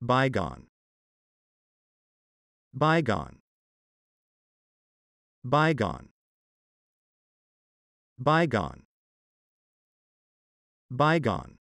Bygone. Bygone. Bygone. Bygone. Bygone.